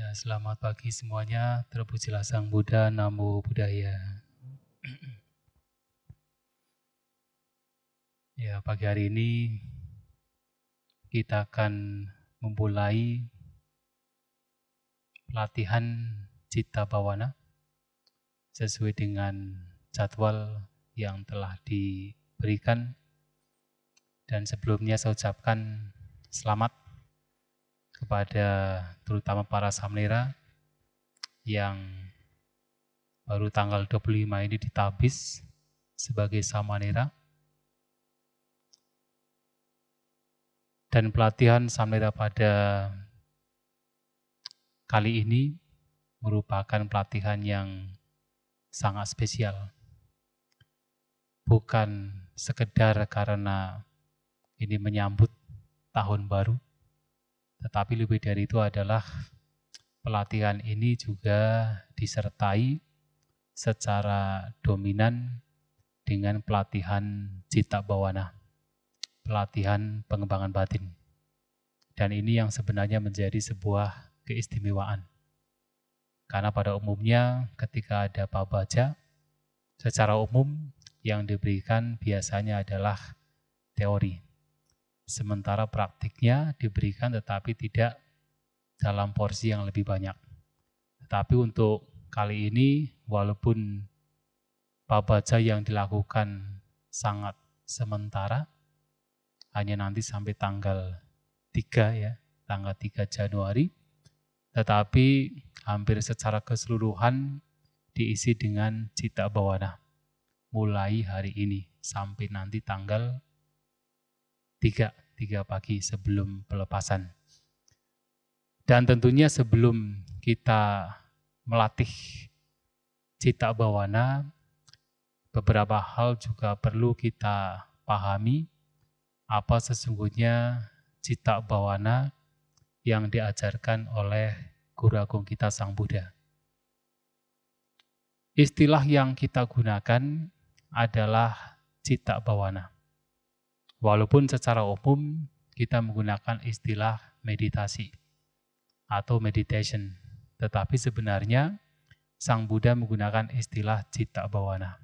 Ya, selamat pagi semuanya. Terpujilah Sang Buddha, Namo Buddhaya. ya, pagi hari ini kita akan memulai pelatihan cita bawana sesuai dengan jadwal yang telah diberikan. Dan sebelumnya saya ucapkan selamat kepada terutama para samnera yang baru tanggal 25 ini ditabis sebagai samanera. Dan pelatihan samnera pada kali ini merupakan pelatihan yang sangat spesial. Bukan sekedar karena ini menyambut tahun baru, tetapi lebih dari itu adalah pelatihan ini juga disertai secara dominan dengan pelatihan cita bawana, pelatihan pengembangan batin. Dan ini yang sebenarnya menjadi sebuah keistimewaan. Karena pada umumnya ketika ada pabaja, secara umum yang diberikan biasanya adalah teori sementara praktiknya diberikan tetapi tidak dalam porsi yang lebih banyak. Tetapi untuk kali ini walaupun babaja yang dilakukan sangat sementara, hanya nanti sampai tanggal 3 ya, tanggal 3 Januari, tetapi hampir secara keseluruhan diisi dengan cita bawana mulai hari ini sampai nanti tanggal 3 3 pagi sebelum pelepasan. Dan tentunya sebelum kita melatih cita bawana, beberapa hal juga perlu kita pahami apa sesungguhnya cita bawana yang diajarkan oleh guru agung kita Sang Buddha. Istilah yang kita gunakan adalah cita bawana. Walaupun secara umum kita menggunakan istilah meditasi atau meditation, tetapi sebenarnya Sang Buddha menggunakan istilah cita bawana.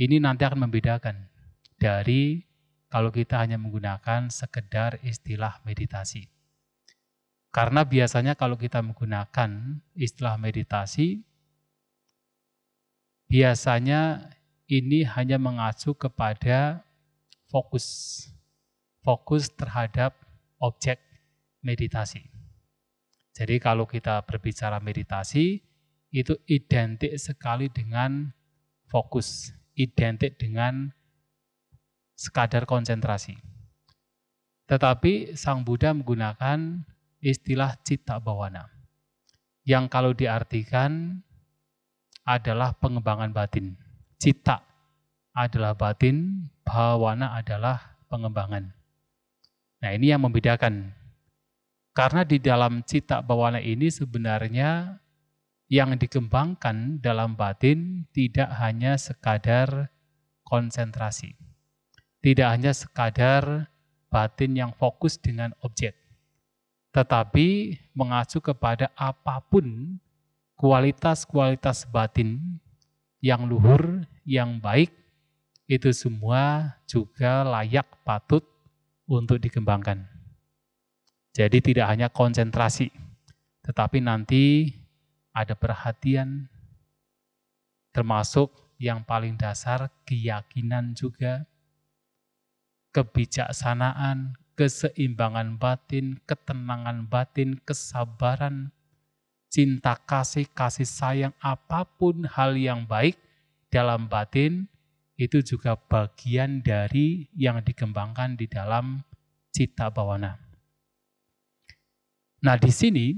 Ini nanti akan membedakan dari kalau kita hanya menggunakan sekedar istilah meditasi. Karena biasanya kalau kita menggunakan istilah meditasi, biasanya ini hanya mengacu kepada fokus. Fokus terhadap objek meditasi. Jadi kalau kita berbicara meditasi, itu identik sekali dengan fokus, identik dengan sekadar konsentrasi. Tetapi Sang Buddha menggunakan istilah cita bawana, yang kalau diartikan adalah pengembangan batin. Cita adalah batin, bhavana adalah pengembangan. Nah ini yang membedakan. Karena di dalam cita bhavana ini sebenarnya yang dikembangkan dalam batin tidak hanya sekadar konsentrasi. Tidak hanya sekadar batin yang fokus dengan objek. Tetapi mengacu kepada apapun kualitas-kualitas batin yang luhur, yang baik, itu semua juga layak patut untuk dikembangkan. Jadi tidak hanya konsentrasi, tetapi nanti ada perhatian termasuk yang paling dasar keyakinan juga, kebijaksanaan, keseimbangan batin, ketenangan batin, kesabaran, cinta kasih, kasih sayang, apapun hal yang baik dalam batin itu juga bagian dari yang dikembangkan di dalam cita bawana. Nah, di sini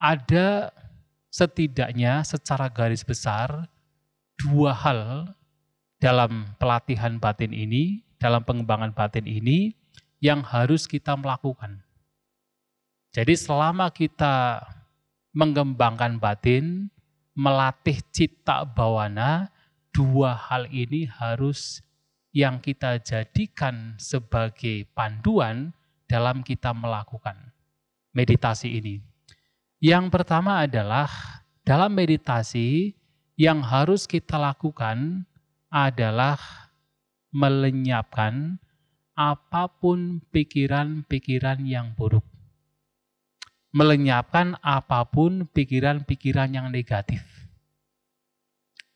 ada setidaknya secara garis besar dua hal dalam pelatihan batin ini, dalam pengembangan batin ini yang harus kita melakukan. Jadi selama kita mengembangkan batin, melatih cita bawana, dua hal ini harus yang kita jadikan sebagai panduan dalam kita melakukan meditasi ini. Yang pertama adalah dalam meditasi yang harus kita lakukan adalah melenyapkan apapun pikiran-pikiran yang buruk. Melenyapkan apapun pikiran-pikiran yang negatif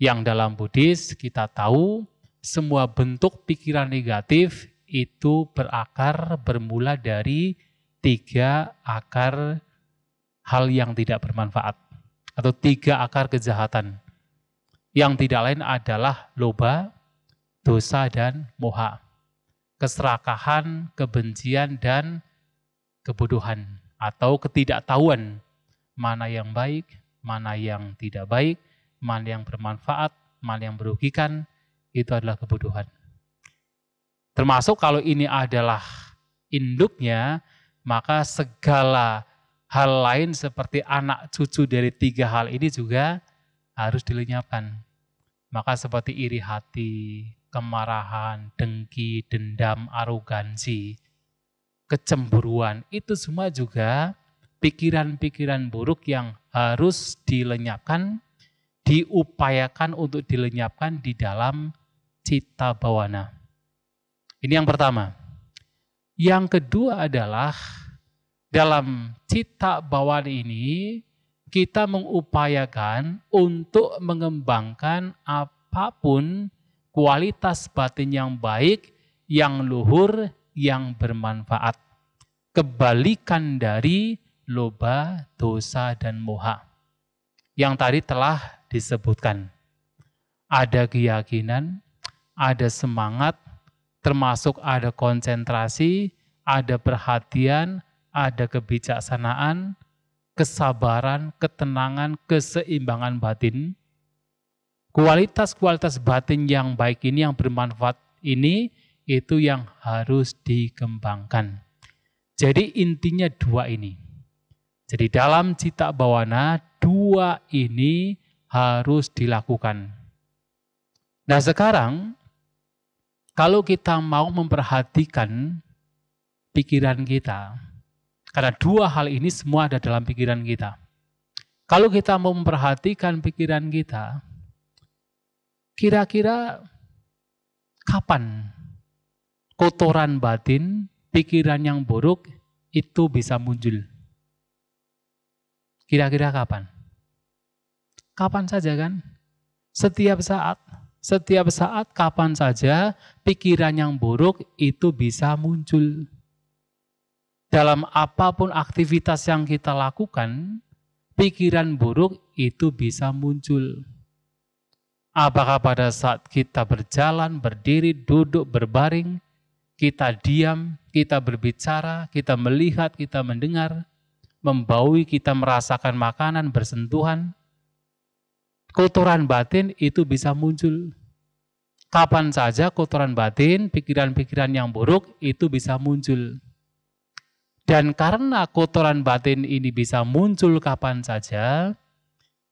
yang dalam Buddhis kita tahu semua bentuk pikiran negatif itu berakar bermula dari tiga akar hal yang tidak bermanfaat atau tiga akar kejahatan yang tidak lain adalah loba, dosa dan moha. Keserakahan, kebencian dan kebodohan atau ketidaktahuan mana yang baik, mana yang tidak baik, mal yang bermanfaat, mal yang merugikan, itu adalah kebodohan. Termasuk kalau ini adalah induknya, maka segala hal lain seperti anak cucu dari tiga hal ini juga harus dilenyapkan. Maka seperti iri hati, kemarahan, dengki, dendam, arogansi, kecemburuan, itu semua juga pikiran-pikiran buruk yang harus dilenyapkan diupayakan untuk dilenyapkan di dalam cita bawana. Ini yang pertama. Yang kedua adalah dalam cita bawana ini kita mengupayakan untuk mengembangkan apapun kualitas batin yang baik, yang luhur, yang bermanfaat. Kebalikan dari loba, dosa, dan moha. Yang tadi telah disebutkan. Ada keyakinan, ada semangat, termasuk ada konsentrasi, ada perhatian, ada kebijaksanaan, kesabaran, ketenangan, keseimbangan batin. Kualitas-kualitas batin yang baik ini, yang bermanfaat ini, itu yang harus dikembangkan. Jadi intinya dua ini. Jadi dalam cita bawana, dua ini harus dilakukan. Nah sekarang, kalau kita mau memperhatikan pikiran kita, karena dua hal ini semua ada dalam pikiran kita. Kalau kita mau memperhatikan pikiran kita, kira-kira kapan kotoran batin, pikiran yang buruk itu bisa muncul? Kira-kira kapan? kapan saja kan? Setiap saat, setiap saat kapan saja pikiran yang buruk itu bisa muncul. Dalam apapun aktivitas yang kita lakukan, pikiran buruk itu bisa muncul. Apakah pada saat kita berjalan, berdiri, duduk, berbaring, kita diam, kita berbicara, kita melihat, kita mendengar, membaui, kita merasakan makanan, bersentuhan, kotoran batin itu bisa muncul. Kapan saja kotoran batin, pikiran-pikiran yang buruk itu bisa muncul. Dan karena kotoran batin ini bisa muncul kapan saja,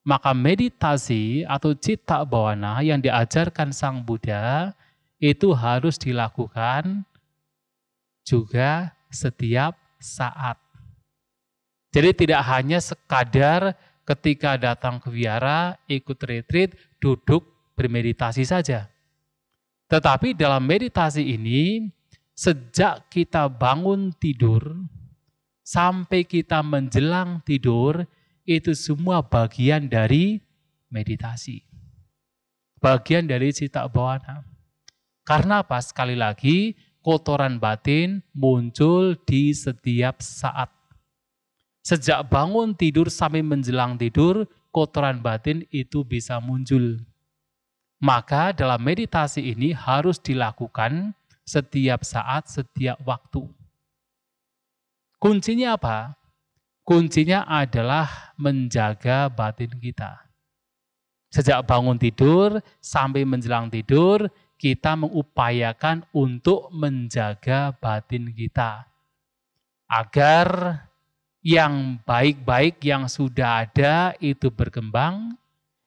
maka meditasi atau cita bawana yang diajarkan Sang Buddha itu harus dilakukan juga setiap saat. Jadi tidak hanya sekadar ketika datang ke biara, ikut retreat, duduk bermeditasi saja. Tetapi dalam meditasi ini, sejak kita bangun tidur sampai kita menjelang tidur, itu semua bagian dari meditasi. Bagian dari cita bawana. Karena apa? Sekali lagi, kotoran batin muncul di setiap saat. Sejak bangun tidur sampai menjelang tidur, kotoran batin itu bisa muncul. Maka dalam meditasi ini harus dilakukan setiap saat, setiap waktu. Kuncinya apa? Kuncinya adalah menjaga batin kita. Sejak bangun tidur sampai menjelang tidur, kita mengupayakan untuk menjaga batin kita agar yang baik-baik yang sudah ada itu berkembang,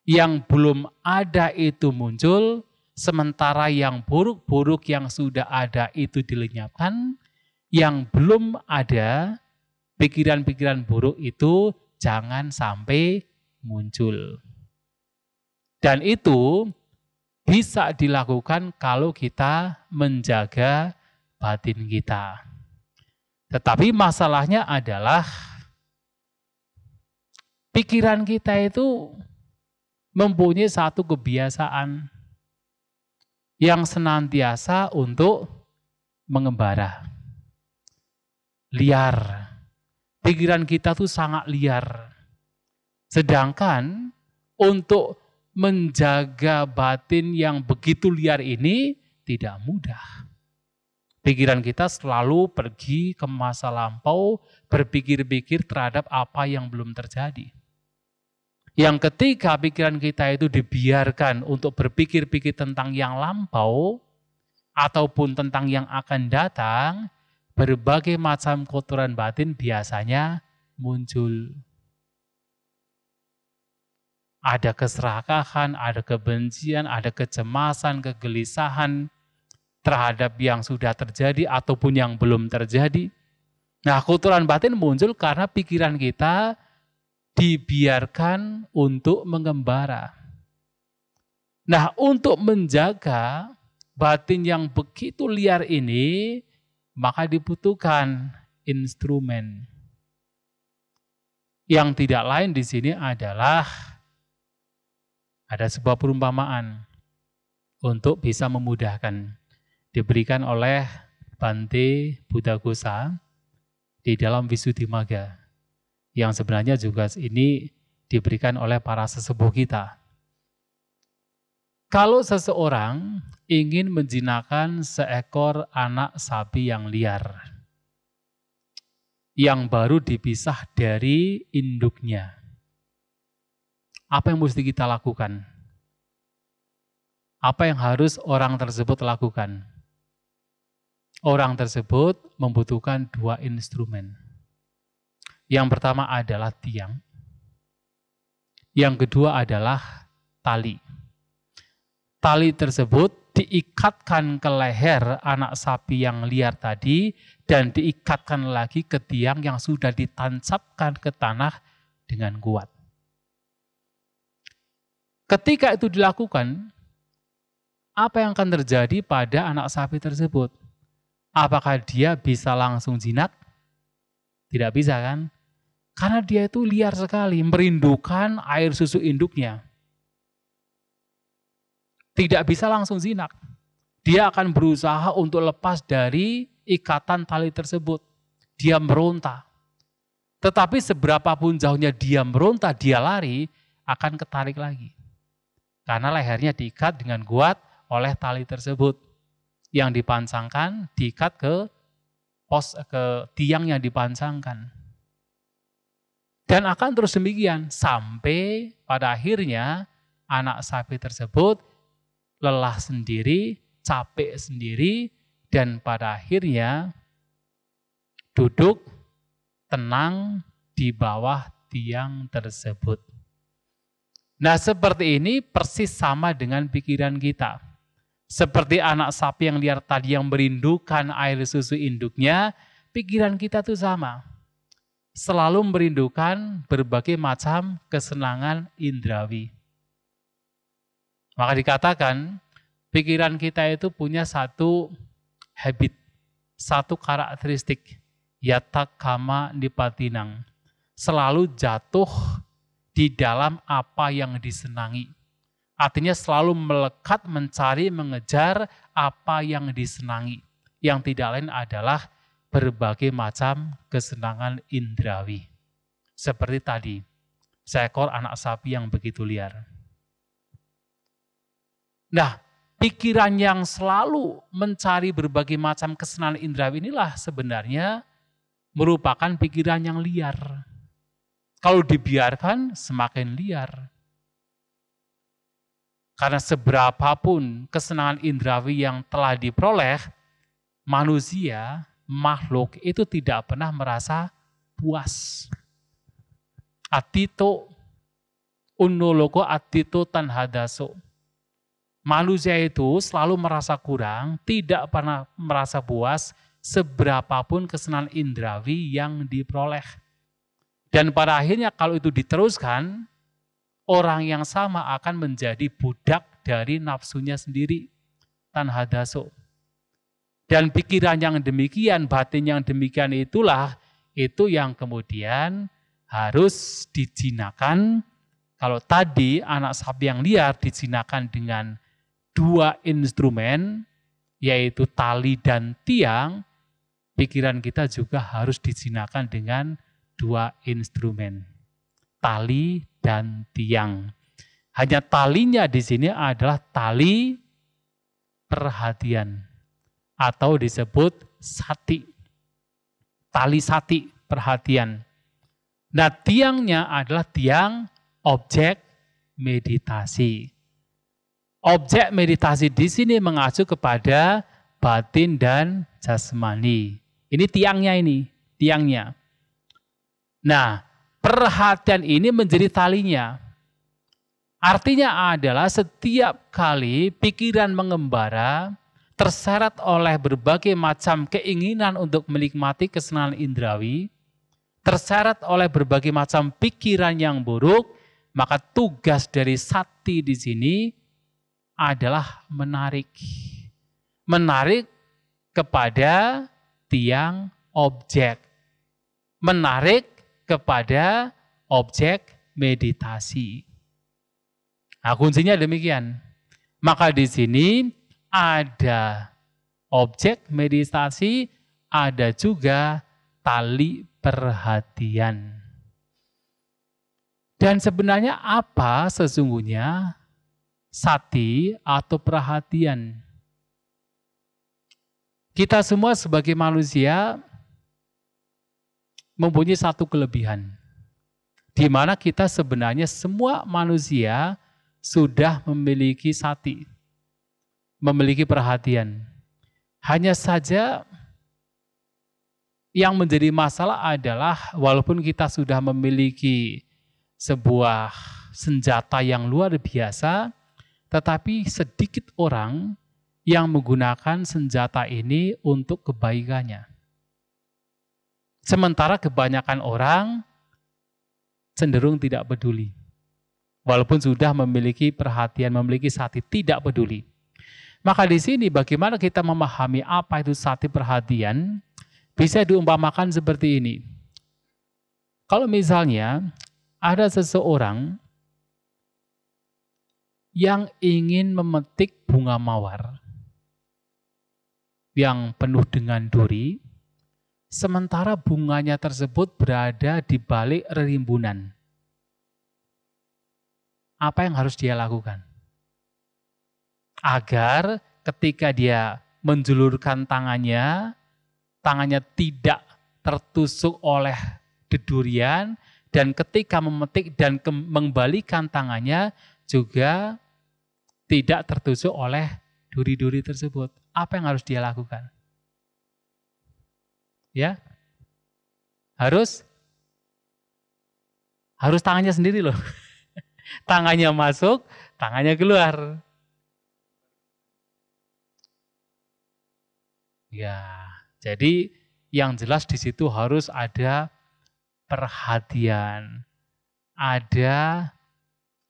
yang belum ada itu muncul, sementara yang buruk-buruk yang sudah ada itu dilenyapkan, yang belum ada pikiran-pikiran buruk itu jangan sampai muncul. Dan itu bisa dilakukan kalau kita menjaga batin kita. Tetapi masalahnya adalah pikiran kita itu mempunyai satu kebiasaan yang senantiasa untuk mengembara. Liar. Pikiran kita tuh sangat liar. Sedangkan untuk menjaga batin yang begitu liar ini tidak mudah. Pikiran kita selalu pergi ke masa lampau, berpikir-pikir terhadap apa yang belum terjadi. Yang ketiga, pikiran kita itu dibiarkan untuk berpikir-pikir tentang yang lampau ataupun tentang yang akan datang, berbagai macam kotoran batin biasanya muncul. Ada keserakahan, ada kebencian, ada kecemasan, kegelisahan, terhadap yang sudah terjadi ataupun yang belum terjadi. Nah, kotoran batin muncul karena pikiran kita dibiarkan untuk mengembara. Nah, untuk menjaga batin yang begitu liar ini, maka dibutuhkan instrumen. Yang tidak lain di sini adalah ada sebuah perumpamaan untuk bisa memudahkan diberikan oleh Bante Buddha Gosa di dalam Visuddhimagga yang sebenarnya juga ini diberikan oleh para sesepuh kita. Kalau seseorang ingin menjinakkan seekor anak sapi yang liar, yang baru dipisah dari induknya, apa yang mesti kita lakukan? Apa yang harus orang tersebut lakukan? orang tersebut membutuhkan dua instrumen. Yang pertama adalah tiang. Yang kedua adalah tali. Tali tersebut diikatkan ke leher anak sapi yang liar tadi dan diikatkan lagi ke tiang yang sudah ditancapkan ke tanah dengan kuat. Ketika itu dilakukan, apa yang akan terjadi pada anak sapi tersebut? Apakah dia bisa langsung jinak? Tidak bisa kan? Karena dia itu liar sekali, merindukan air susu induknya. Tidak bisa langsung jinak. Dia akan berusaha untuk lepas dari ikatan tali tersebut. Dia meronta. Tetapi seberapapun jauhnya dia meronta, dia lari, akan ketarik lagi. Karena lehernya diikat dengan kuat oleh tali tersebut yang dipancangkan diikat ke pos ke tiang yang dipancangkan. Dan akan terus demikian sampai pada akhirnya anak sapi tersebut lelah sendiri, capek sendiri, dan pada akhirnya duduk tenang di bawah tiang tersebut. Nah, seperti ini persis sama dengan pikiran kita. Seperti anak sapi yang liar tadi yang merindukan air susu induknya, pikiran kita tuh sama. Selalu merindukan berbagai macam kesenangan indrawi. Maka dikatakan pikiran kita itu punya satu habit, satu karakteristik, yata kama dipatinang. Selalu jatuh di dalam apa yang disenangi. Artinya selalu melekat, mencari, mengejar apa yang disenangi. Yang tidak lain adalah berbagai macam kesenangan indrawi. Seperti tadi, seekor anak sapi yang begitu liar. Nah, pikiran yang selalu mencari berbagai macam kesenangan indrawi inilah sebenarnya merupakan pikiran yang liar. Kalau dibiarkan, semakin liar. Karena seberapapun kesenangan indrawi yang telah diperoleh, manusia, makhluk itu tidak pernah merasa puas. Atito unnoloko atito tanhadaso. Manusia itu selalu merasa kurang, tidak pernah merasa puas, seberapapun kesenangan indrawi yang diperoleh. Dan pada akhirnya kalau itu diteruskan, orang yang sama akan menjadi budak dari nafsunya sendiri. Tanhadaso. Dan pikiran yang demikian, batin yang demikian itulah, itu yang kemudian harus dijinakan. Kalau tadi anak sapi yang liar dijinakan dengan dua instrumen, yaitu tali dan tiang, pikiran kita juga harus dijinakan dengan dua instrumen, tali dan tiang. Hanya talinya di sini adalah tali perhatian atau disebut sati. Tali sati perhatian. Nah, tiangnya adalah tiang objek meditasi. Objek meditasi di sini mengacu kepada batin dan jasmani. Ini tiangnya ini, tiangnya. Nah, perhatian ini menjadi talinya. Artinya adalah setiap kali pikiran mengembara, terseret oleh berbagai macam keinginan untuk menikmati kesenangan indrawi, terseret oleh berbagai macam pikiran yang buruk, maka tugas dari sati di sini adalah menarik. Menarik kepada tiang objek. Menarik kepada objek meditasi. Nah, kuncinya demikian. Maka di sini ada objek meditasi, ada juga tali perhatian. Dan sebenarnya apa sesungguhnya sati atau perhatian? Kita semua sebagai manusia mempunyai satu kelebihan. Di mana kita sebenarnya semua manusia sudah memiliki sati, memiliki perhatian. Hanya saja yang menjadi masalah adalah walaupun kita sudah memiliki sebuah senjata yang luar biasa, tetapi sedikit orang yang menggunakan senjata ini untuk kebaikannya. Sementara kebanyakan orang cenderung tidak peduli. Walaupun sudah memiliki perhatian, memiliki sati, tidak peduli. Maka di sini bagaimana kita memahami apa itu sati perhatian bisa diumpamakan seperti ini. Kalau misalnya ada seseorang yang ingin memetik bunga mawar yang penuh dengan duri, sementara bunganya tersebut berada di balik rimbunan. Apa yang harus dia lakukan? Agar ketika dia menjulurkan tangannya, tangannya tidak tertusuk oleh dedurian, dan ketika memetik dan mengembalikan tangannya juga tidak tertusuk oleh duri-duri tersebut. Apa yang harus dia lakukan? ya harus harus tangannya sendiri loh. tangannya masuk, tangannya keluar. Ya, jadi yang jelas di situ harus ada perhatian, ada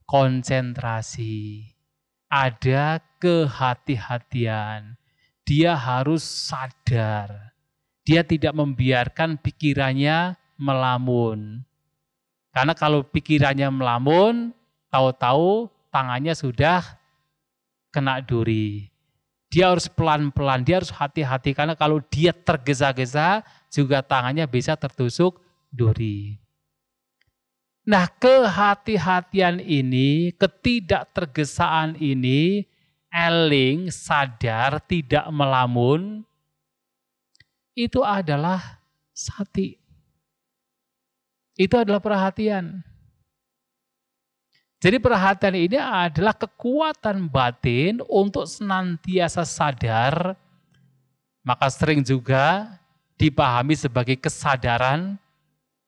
konsentrasi, ada kehati-hatian. Dia harus sadar dia tidak membiarkan pikirannya melamun. Karena kalau pikirannya melamun, tahu-tahu tangannya sudah kena duri. Dia harus pelan-pelan, dia harus hati-hati karena kalau dia tergesa-gesa juga tangannya bisa tertusuk duri. Nah, kehati-hatian ini, ketidaktergesaan ini, eling, sadar, tidak melamun, itu adalah sati. Itu adalah perhatian. Jadi perhatian ini adalah kekuatan batin untuk senantiasa sadar, maka sering juga dipahami sebagai kesadaran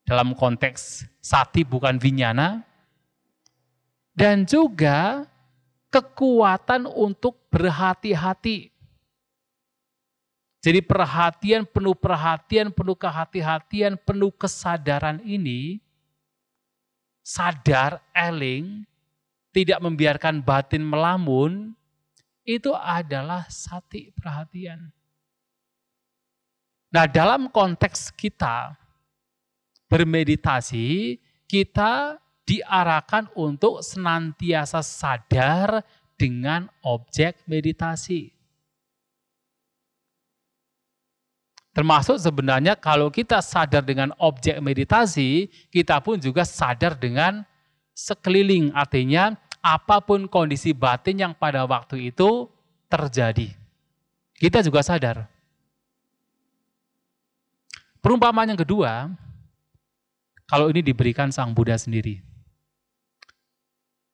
dalam konteks sati bukan vinyana, dan juga kekuatan untuk berhati-hati jadi perhatian, penuh perhatian, penuh kehati-hatian, penuh kesadaran ini, sadar, eling, tidak membiarkan batin melamun, itu adalah sati perhatian. Nah dalam konteks kita bermeditasi, kita diarahkan untuk senantiasa sadar dengan objek meditasi. Termasuk sebenarnya kalau kita sadar dengan objek meditasi, kita pun juga sadar dengan sekeliling. Artinya apapun kondisi batin yang pada waktu itu terjadi. Kita juga sadar. Perumpamaan yang kedua, kalau ini diberikan Sang Buddha sendiri.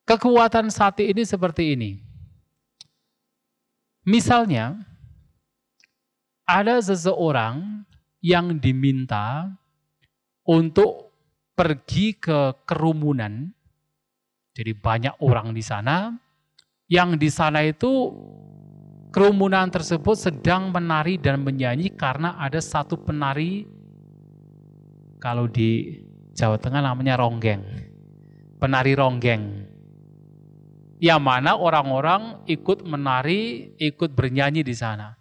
Kekuatan sati ini seperti ini. Misalnya, ada seseorang yang diminta untuk pergi ke kerumunan. Jadi banyak orang di sana. Yang di sana itu kerumunan tersebut sedang menari dan menyanyi karena ada satu penari kalau di Jawa Tengah namanya ronggeng. Penari ronggeng. Yang mana orang-orang ikut menari, ikut bernyanyi di sana.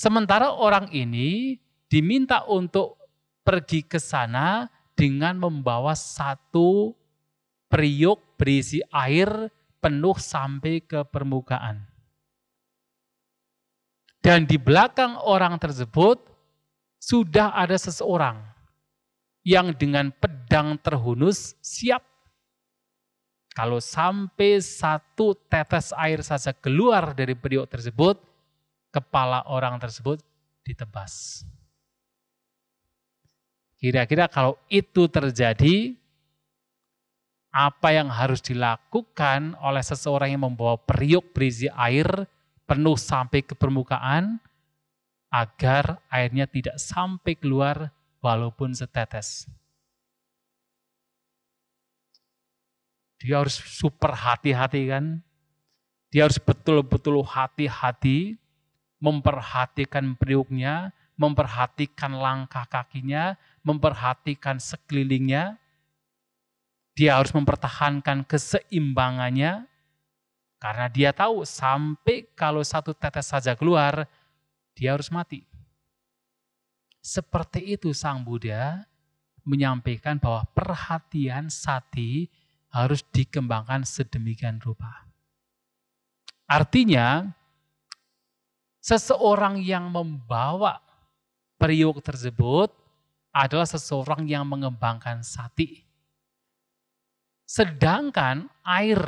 Sementara orang ini diminta untuk pergi ke sana dengan membawa satu periuk berisi air penuh sampai ke permukaan. Dan di belakang orang tersebut sudah ada seseorang yang dengan pedang terhunus siap. Kalau sampai satu tetes air saja keluar dari periuk tersebut, kepala orang tersebut ditebas. Kira-kira kalau itu terjadi, apa yang harus dilakukan oleh seseorang yang membawa periuk berisi air penuh sampai ke permukaan agar airnya tidak sampai keluar walaupun setetes. Dia harus super hati-hati kan? Dia harus betul-betul hati-hati memperhatikan periuknya, memperhatikan langkah kakinya, memperhatikan sekelilingnya. Dia harus mempertahankan keseimbangannya karena dia tahu sampai kalau satu tetes saja keluar, dia harus mati. Seperti itu Sang Buddha menyampaikan bahwa perhatian sati harus dikembangkan sedemikian rupa. Artinya, seseorang yang membawa periuk tersebut adalah seseorang yang mengembangkan sati. Sedangkan air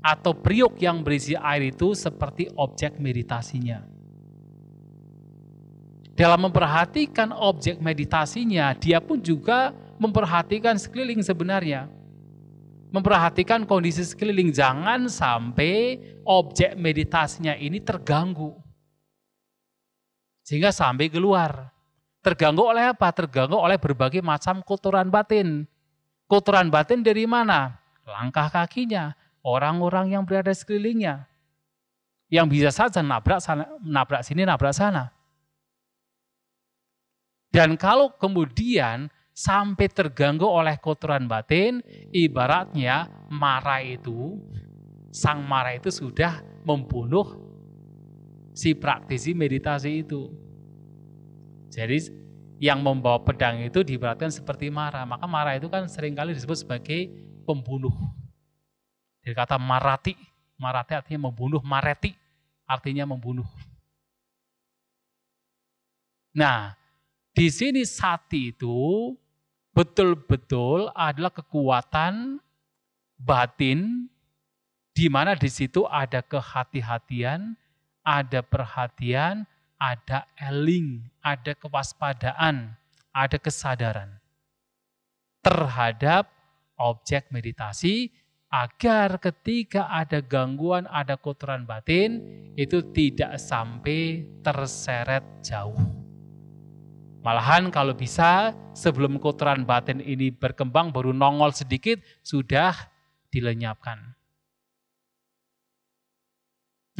atau periuk yang berisi air itu seperti objek meditasinya. Dalam memperhatikan objek meditasinya, dia pun juga memperhatikan sekeliling sebenarnya. Memperhatikan kondisi sekeliling, jangan sampai objek meditasinya ini terganggu sehingga sampai keluar. Terganggu oleh apa? Terganggu oleh berbagai macam kotoran batin. Kotoran batin dari mana? Langkah kakinya, orang-orang yang berada sekelilingnya. Yang bisa saja nabrak sana, nabrak sini, nabrak sana. Dan kalau kemudian sampai terganggu oleh kotoran batin, ibaratnya marah itu, sang marah itu sudah membunuh si praktisi meditasi itu. Jadi yang membawa pedang itu diperhatikan seperti marah. Maka marah itu kan seringkali disebut sebagai pembunuh. Dari kata marati, marati artinya membunuh, mareti artinya membunuh. Nah, di sini sati itu betul-betul adalah kekuatan batin di mana di situ ada kehati-hatian, ada perhatian, ada eling, ada kewaspadaan, ada kesadaran terhadap objek meditasi agar ketika ada gangguan, ada kotoran batin itu tidak sampai terseret jauh. Malahan kalau bisa sebelum kotoran batin ini berkembang baru nongol sedikit sudah dilenyapkan.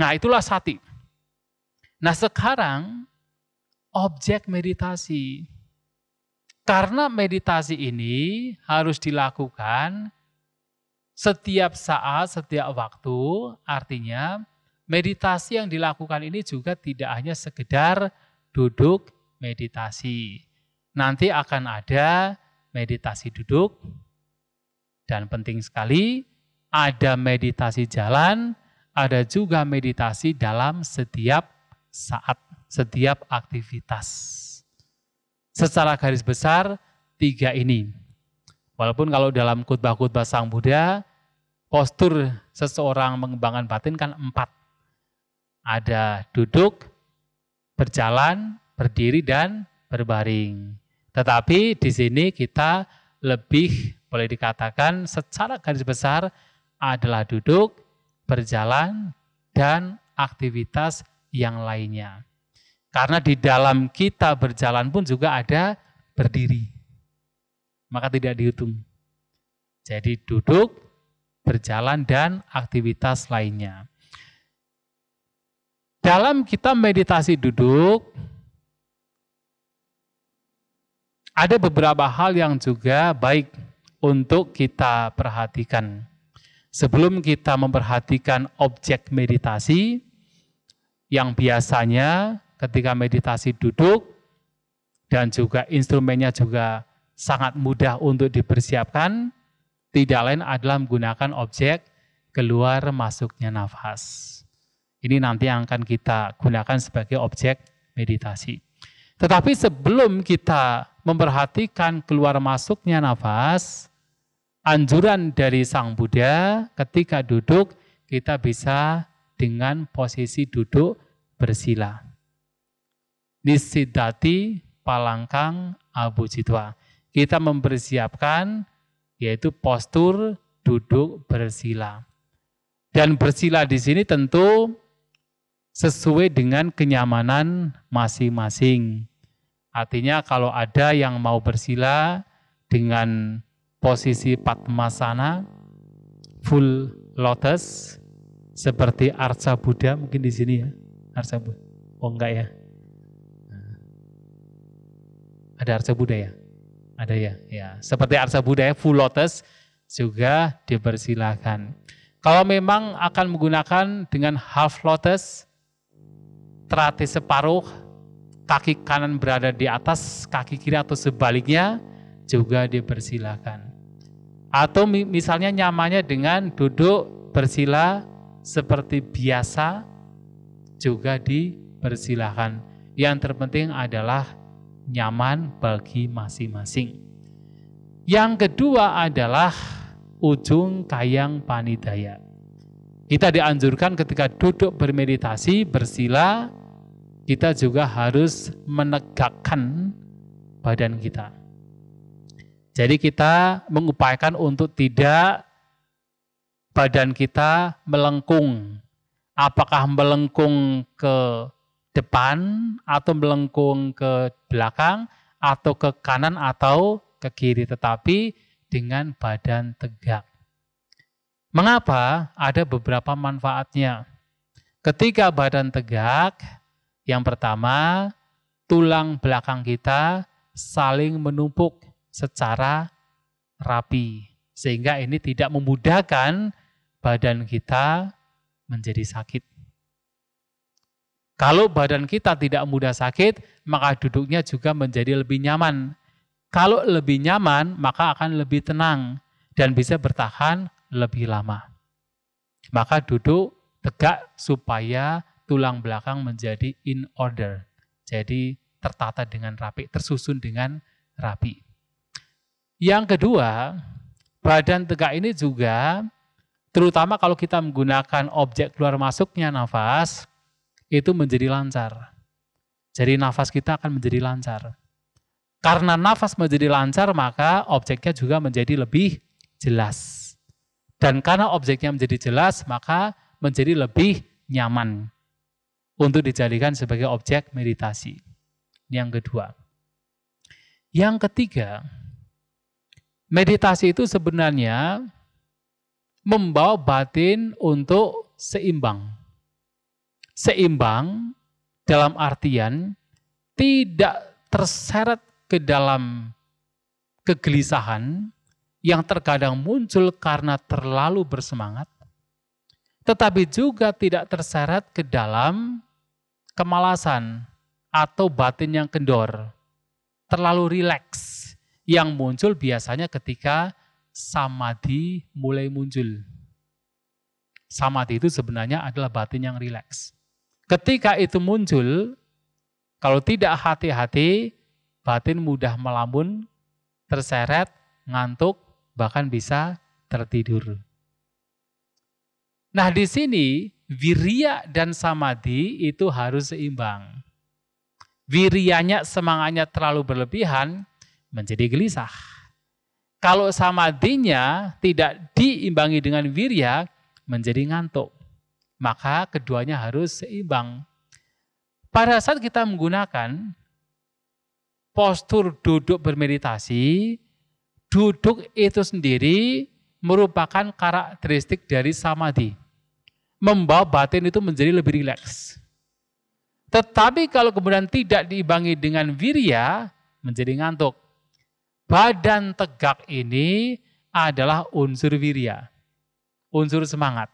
Nah itulah sati. Nah sekarang objek meditasi. Karena meditasi ini harus dilakukan setiap saat, setiap waktu, artinya meditasi yang dilakukan ini juga tidak hanya sekedar duduk meditasi. Nanti akan ada meditasi duduk dan penting sekali ada meditasi jalan, ada juga meditasi dalam setiap saat, setiap aktivitas. Secara garis besar, tiga ini. Walaupun kalau dalam khutbah-khutbah Sang Buddha, postur seseorang mengembangkan batin kan empat. Ada duduk, berjalan, berdiri, dan berbaring. Tetapi di sini kita lebih boleh dikatakan secara garis besar adalah duduk, berjalan, dan aktivitas yang lainnya. Karena di dalam kita berjalan pun juga ada berdiri. Maka tidak dihitung. Jadi duduk, berjalan, dan aktivitas lainnya. Dalam kita meditasi duduk, ada beberapa hal yang juga baik untuk kita perhatikan. Sebelum kita memperhatikan objek meditasi, yang biasanya ketika meditasi duduk dan juga instrumennya juga sangat mudah untuk dipersiapkan, tidak lain adalah menggunakan objek keluar masuknya nafas. Ini nanti yang akan kita gunakan sebagai objek meditasi. Tetapi sebelum kita memperhatikan keluar masuknya nafas, anjuran dari Sang Buddha ketika duduk kita bisa dengan posisi duduk bersila. Nisidati palangkang abu jitwa. Kita mempersiapkan yaitu postur duduk bersila. Dan bersila di sini tentu sesuai dengan kenyamanan masing-masing. Artinya kalau ada yang mau bersila dengan posisi Padmasana, full lotus, seperti arca Buddha mungkin di sini ya arca Buddha oh enggak ya nah. ada arca Buddha ya ada ya ya seperti arca Buddha ya full lotus juga dipersilahkan kalau memang akan menggunakan dengan half lotus terate separuh kaki kanan berada di atas kaki kiri atau sebaliknya juga dipersilahkan atau misalnya nyamannya dengan duduk bersila seperti biasa juga dipersilahkan. Yang terpenting adalah nyaman bagi masing-masing. Yang kedua adalah ujung kayang panidaya. Kita dianjurkan ketika duduk bermeditasi, bersila, kita juga harus menegakkan badan kita. Jadi kita mengupayakan untuk tidak badan kita melengkung. Apakah melengkung ke depan atau melengkung ke belakang atau ke kanan atau ke kiri tetapi dengan badan tegak. Mengapa? Ada beberapa manfaatnya. Ketika badan tegak, yang pertama tulang belakang kita saling menumpuk secara rapi sehingga ini tidak memudahkan badan kita menjadi sakit. Kalau badan kita tidak mudah sakit, maka duduknya juga menjadi lebih nyaman. Kalau lebih nyaman, maka akan lebih tenang dan bisa bertahan lebih lama. Maka duduk tegak supaya tulang belakang menjadi in order. Jadi tertata dengan rapi, tersusun dengan rapi. Yang kedua, badan tegak ini juga Terutama kalau kita menggunakan objek keluar masuknya nafas, itu menjadi lancar. Jadi nafas kita akan menjadi lancar. Karena nafas menjadi lancar, maka objeknya juga menjadi lebih jelas. Dan karena objeknya menjadi jelas, maka menjadi lebih nyaman untuk dijadikan sebagai objek meditasi. Yang kedua. Yang ketiga, meditasi itu sebenarnya membawa batin untuk seimbang. Seimbang dalam artian tidak terseret ke dalam kegelisahan yang terkadang muncul karena terlalu bersemangat, tetapi juga tidak terseret ke dalam kemalasan atau batin yang kendor, terlalu rileks, yang muncul biasanya ketika samadhi mulai muncul. Samadhi itu sebenarnya adalah batin yang rileks. Ketika itu muncul, kalau tidak hati-hati, batin mudah melamun, terseret, ngantuk, bahkan bisa tertidur. Nah di sini wirya dan samadhi itu harus seimbang. Wirianya semangatnya terlalu berlebihan menjadi gelisah kalau samadinya tidak diimbangi dengan wirya, menjadi ngantuk. Maka keduanya harus seimbang. Pada saat kita menggunakan postur duduk bermeditasi, duduk itu sendiri merupakan karakteristik dari samadhi. Membawa batin itu menjadi lebih rileks. Tetapi kalau kemudian tidak diimbangi dengan wirya, menjadi ngantuk badan tegak ini adalah unsur wirya, unsur semangat.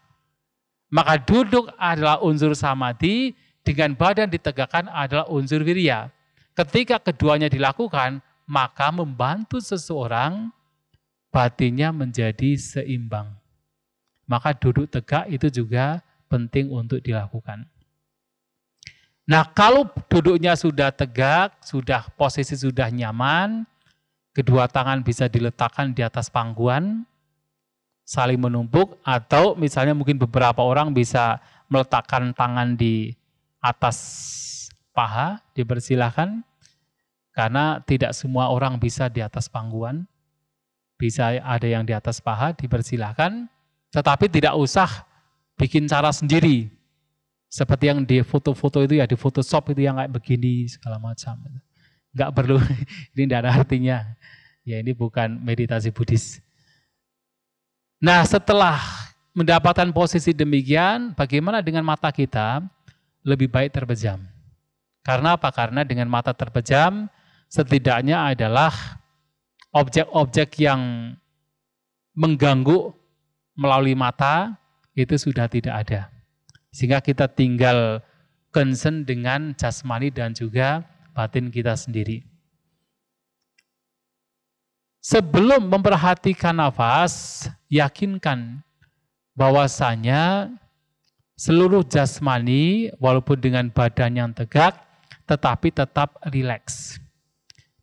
Maka duduk adalah unsur samadhi, dengan badan ditegakkan adalah unsur wirya. Ketika keduanya dilakukan, maka membantu seseorang batinnya menjadi seimbang. Maka duduk tegak itu juga penting untuk dilakukan. Nah kalau duduknya sudah tegak, sudah posisi sudah nyaman, kedua tangan bisa diletakkan di atas pangkuan, saling menumpuk, atau misalnya mungkin beberapa orang bisa meletakkan tangan di atas paha, dipersilahkan, karena tidak semua orang bisa di atas pangkuan, bisa ada yang di atas paha, dipersilahkan, tetapi tidak usah bikin cara sendiri, seperti yang di foto-foto itu ya, di Photoshop itu yang kayak begini, segala macam. Gitu nggak perlu, ini tidak ada artinya. Ya ini bukan meditasi Buddhis. Nah setelah mendapatkan posisi demikian, bagaimana dengan mata kita lebih baik terpejam? Karena apa? Karena dengan mata terpejam setidaknya adalah objek-objek yang mengganggu melalui mata itu sudah tidak ada. Sehingga kita tinggal concern dengan jasmani dan juga batin kita sendiri. Sebelum memperhatikan nafas, yakinkan bahwasanya seluruh jasmani walaupun dengan badan yang tegak tetapi tetap rileks.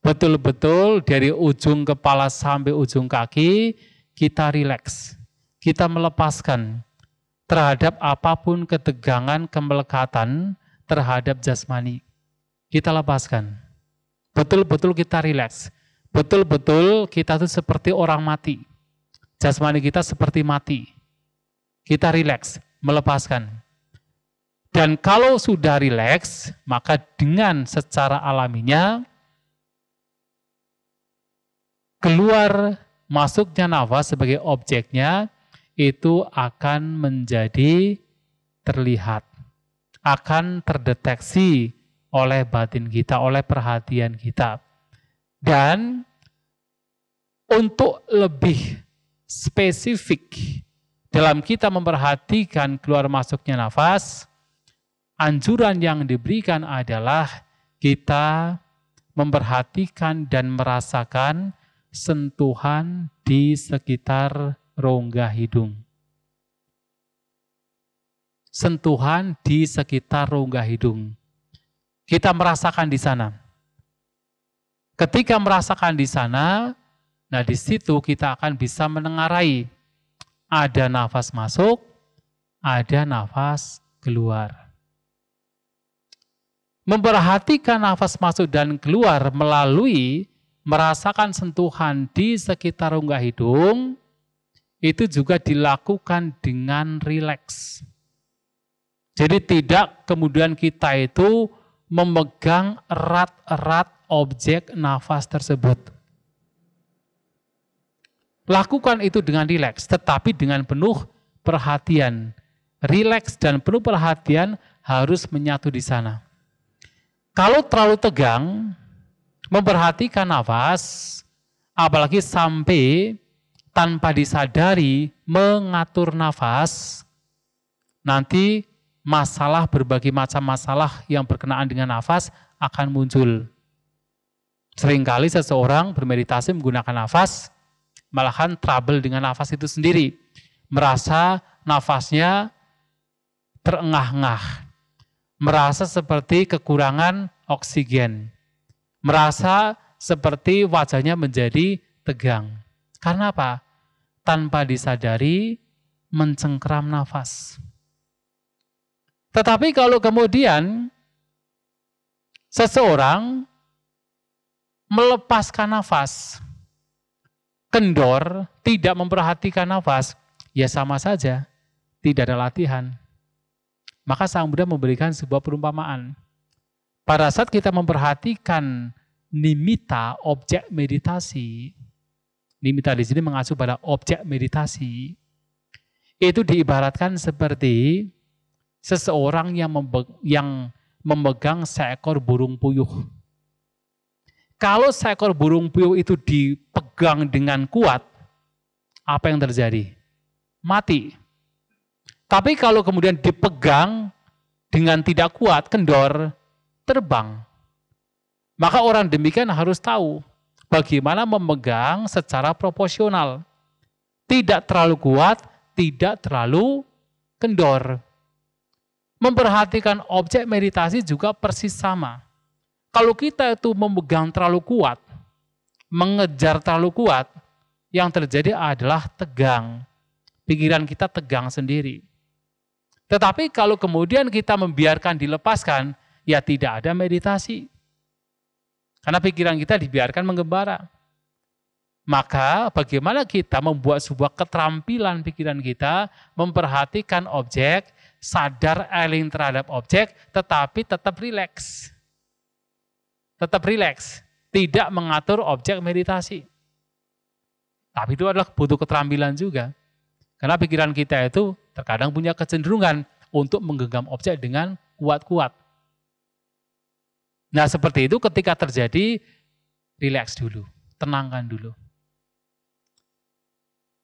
Betul-betul dari ujung kepala sampai ujung kaki kita rileks. Kita melepaskan terhadap apapun ketegangan kemelekatan terhadap jasmani kita lepaskan. Betul-betul kita rileks. Betul-betul kita itu seperti orang mati. Jasmani kita seperti mati. Kita rileks, melepaskan. Dan kalau sudah rileks, maka dengan secara alaminya keluar masuknya nafas sebagai objeknya itu akan menjadi terlihat, akan terdeteksi oleh batin kita, oleh perhatian kita. Dan untuk lebih spesifik dalam kita memperhatikan keluar masuknya nafas, anjuran yang diberikan adalah kita memperhatikan dan merasakan sentuhan di sekitar rongga hidung. Sentuhan di sekitar rongga hidung. Kita merasakan di sana. Ketika merasakan di sana, nah di situ kita akan bisa menengarai. Ada nafas masuk, ada nafas keluar. Memperhatikan nafas masuk dan keluar melalui merasakan sentuhan di sekitar rongga hidung, itu juga dilakukan dengan rileks. Jadi tidak kemudian kita itu memegang erat-erat objek nafas tersebut. Lakukan itu dengan rileks, tetapi dengan penuh perhatian. Rileks dan penuh perhatian harus menyatu di sana. Kalau terlalu tegang, memperhatikan nafas, apalagi sampai tanpa disadari mengatur nafas, nanti masalah berbagai macam masalah yang berkenaan dengan nafas akan muncul. Seringkali seseorang bermeditasi menggunakan nafas, malahan trouble dengan nafas itu sendiri. Merasa nafasnya terengah-engah. Merasa seperti kekurangan oksigen. Merasa seperti wajahnya menjadi tegang. Karena apa? Tanpa disadari mencengkram nafas. Tetapi kalau kemudian seseorang melepaskan nafas, kendor, tidak memperhatikan nafas, ya sama saja, tidak ada latihan. Maka Sang Buddha memberikan sebuah perumpamaan. Pada saat kita memperhatikan nimita, objek meditasi, nimita di sini mengacu pada objek meditasi, itu diibaratkan seperti seseorang yang yang memegang seekor burung puyuh. Kalau seekor burung puyuh itu dipegang dengan kuat, apa yang terjadi? Mati. Tapi kalau kemudian dipegang dengan tidak kuat, kendor, terbang. Maka orang demikian harus tahu bagaimana memegang secara proporsional. Tidak terlalu kuat, tidak terlalu kendor memperhatikan objek meditasi juga persis sama. Kalau kita itu memegang terlalu kuat, mengejar terlalu kuat, yang terjadi adalah tegang. Pikiran kita tegang sendiri. Tetapi kalau kemudian kita membiarkan dilepaskan, ya tidak ada meditasi. Karena pikiran kita dibiarkan mengembara. Maka bagaimana kita membuat sebuah keterampilan pikiran kita memperhatikan objek sadar eling terhadap objek, tetapi tetap rileks. Tetap rileks, tidak mengatur objek meditasi. Tapi itu adalah butuh keterampilan juga. Karena pikiran kita itu terkadang punya kecenderungan untuk menggenggam objek dengan kuat-kuat. Nah seperti itu ketika terjadi, rileks dulu, tenangkan dulu.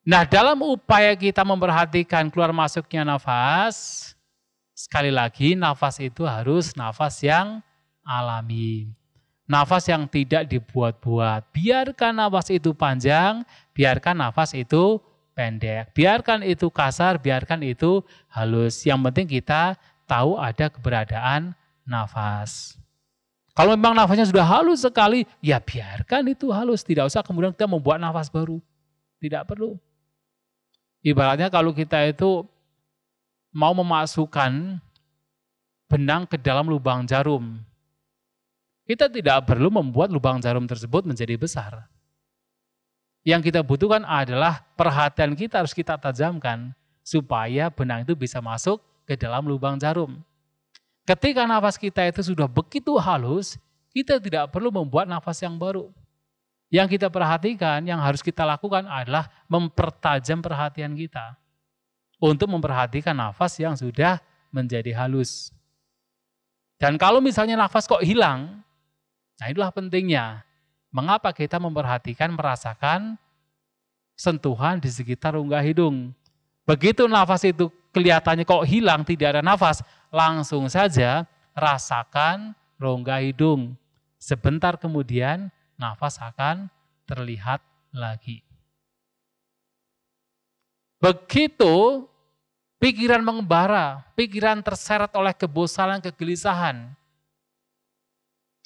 Nah, dalam upaya kita memperhatikan keluar masuknya nafas, sekali lagi nafas itu harus nafas yang alami. Nafas yang tidak dibuat-buat. Biarkan nafas itu panjang, biarkan nafas itu pendek. Biarkan itu kasar, biarkan itu halus. Yang penting kita tahu ada keberadaan nafas. Kalau memang nafasnya sudah halus sekali, ya biarkan itu halus. Tidak usah kemudian kita membuat nafas baru. Tidak perlu. Ibaratnya kalau kita itu mau memasukkan benang ke dalam lubang jarum. Kita tidak perlu membuat lubang jarum tersebut menjadi besar. Yang kita butuhkan adalah perhatian kita harus kita tajamkan supaya benang itu bisa masuk ke dalam lubang jarum. Ketika nafas kita itu sudah begitu halus, kita tidak perlu membuat nafas yang baru. Yang kita perhatikan, yang harus kita lakukan adalah mempertajam perhatian kita untuk memperhatikan nafas yang sudah menjadi halus. Dan kalau misalnya nafas kok hilang, nah itulah pentingnya. Mengapa kita memperhatikan, merasakan sentuhan di sekitar rongga hidung. Begitu nafas itu kelihatannya kok hilang, tidak ada nafas, langsung saja rasakan rongga hidung. Sebentar kemudian nafas akan terlihat lagi. Begitu pikiran mengembara, pikiran terseret oleh kebosanan, kegelisahan.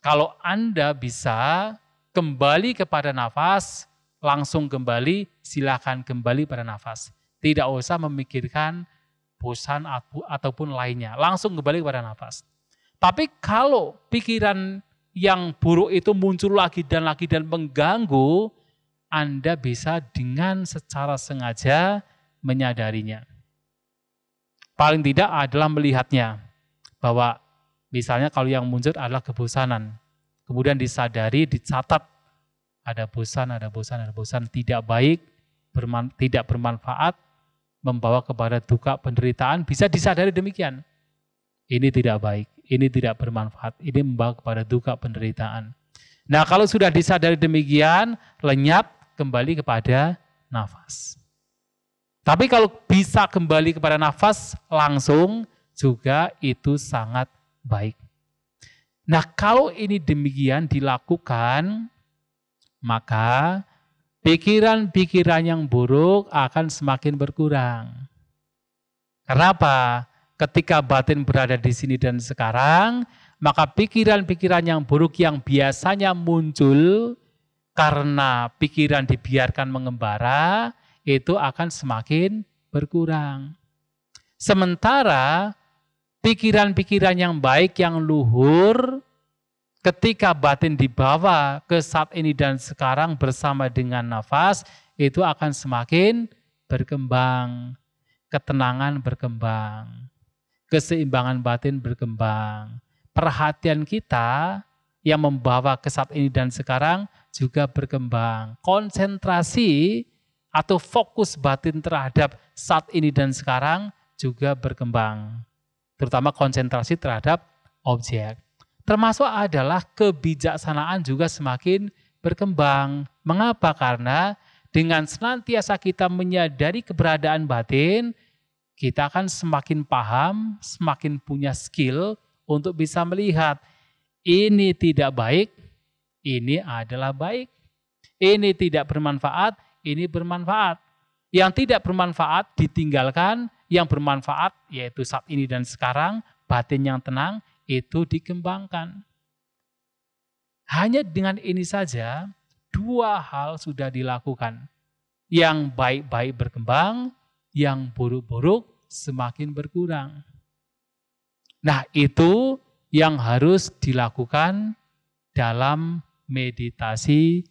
Kalau Anda bisa kembali kepada nafas, langsung kembali, silakan kembali pada nafas. Tidak usah memikirkan bosan ataupun lainnya. Langsung kembali kepada nafas. Tapi kalau pikiran yang buruk itu muncul lagi dan lagi dan mengganggu, Anda bisa dengan secara sengaja menyadarinya. Paling tidak adalah melihatnya bahwa misalnya kalau yang muncul adalah kebosanan, kemudian disadari, dicatat ada bosan, ada bosan, ada bosan tidak baik, tidak bermanfaat, membawa kepada duka penderitaan bisa disadari demikian. Ini tidak baik, ini tidak bermanfaat. Ini membawa kepada duka penderitaan. Nah kalau sudah disadari demikian, lenyap kembali kepada nafas. Tapi kalau bisa kembali kepada nafas langsung juga itu sangat baik. Nah kalau ini demikian dilakukan, maka pikiran-pikiran yang buruk akan semakin berkurang. Kenapa? Ketika batin berada di sini dan sekarang, maka pikiran-pikiran yang buruk yang biasanya muncul karena pikiran dibiarkan mengembara, itu akan semakin berkurang. Sementara pikiran-pikiran yang baik, yang luhur, ketika batin dibawa ke saat ini dan sekarang bersama dengan nafas, itu akan semakin berkembang, ketenangan berkembang keseimbangan batin berkembang. Perhatian kita yang membawa ke saat ini dan sekarang juga berkembang. Konsentrasi atau fokus batin terhadap saat ini dan sekarang juga berkembang. Terutama konsentrasi terhadap objek. Termasuk adalah kebijaksanaan juga semakin berkembang. Mengapa? Karena dengan senantiasa kita menyadari keberadaan batin, kita akan semakin paham, semakin punya skill untuk bisa melihat ini tidak baik, ini adalah baik. Ini tidak bermanfaat, ini bermanfaat. Yang tidak bermanfaat ditinggalkan, yang bermanfaat yaitu saat ini dan sekarang, batin yang tenang itu dikembangkan. Hanya dengan ini saja, dua hal sudah dilakukan. Yang baik-baik berkembang, yang buruk-buruk semakin berkurang. Nah, itu yang harus dilakukan dalam meditasi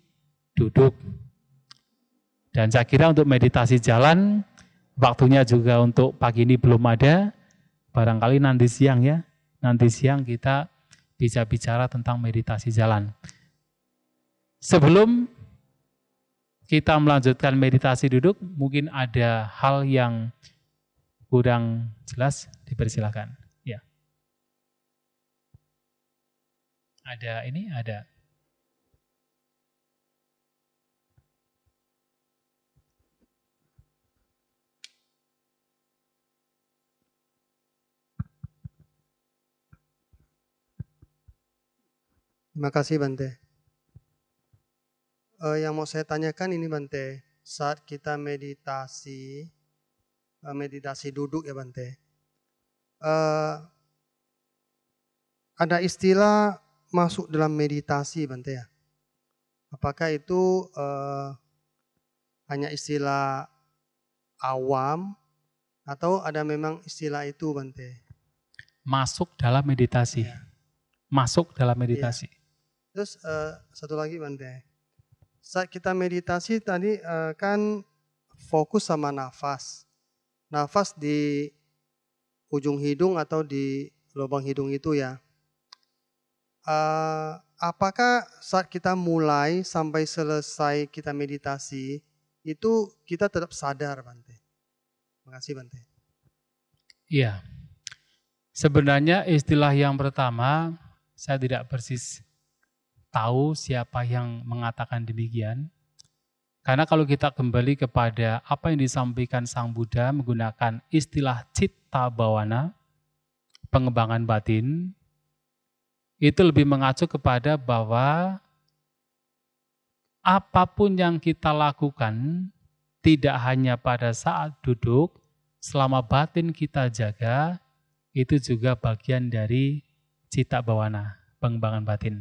duduk. Dan saya kira untuk meditasi jalan, waktunya juga untuk pagi ini belum ada, barangkali nanti siang ya, nanti siang kita bisa bicara tentang meditasi jalan. Sebelum kita melanjutkan meditasi duduk, mungkin ada hal yang kurang jelas, dipersilakan. Ya. Ada ini, ada. Terima kasih Bante uh, yang mau saya tanyakan ini Bante, saat kita meditasi, uh, meditasi duduk ya Bante, uh, ada istilah masuk dalam meditasi Bante ya. Apakah itu uh, hanya istilah awam atau ada memang istilah itu Bante? Masuk dalam meditasi. Ya. Masuk dalam iya. meditasi. Ya. Terus uh, satu lagi Bante saat kita meditasi tadi eh, kan fokus sama nafas. Nafas di ujung hidung atau di lubang hidung itu ya. Eh, apakah saat kita mulai sampai selesai kita meditasi itu kita tetap sadar Bante? Makasih Bante. Iya. Sebenarnya istilah yang pertama saya tidak persis tahu siapa yang mengatakan demikian. Karena kalau kita kembali kepada apa yang disampaikan Sang Buddha menggunakan istilah citta bawana, pengembangan batin, itu lebih mengacu kepada bahwa apapun yang kita lakukan tidak hanya pada saat duduk, selama batin kita jaga, itu juga bagian dari cita bawana, pengembangan batin.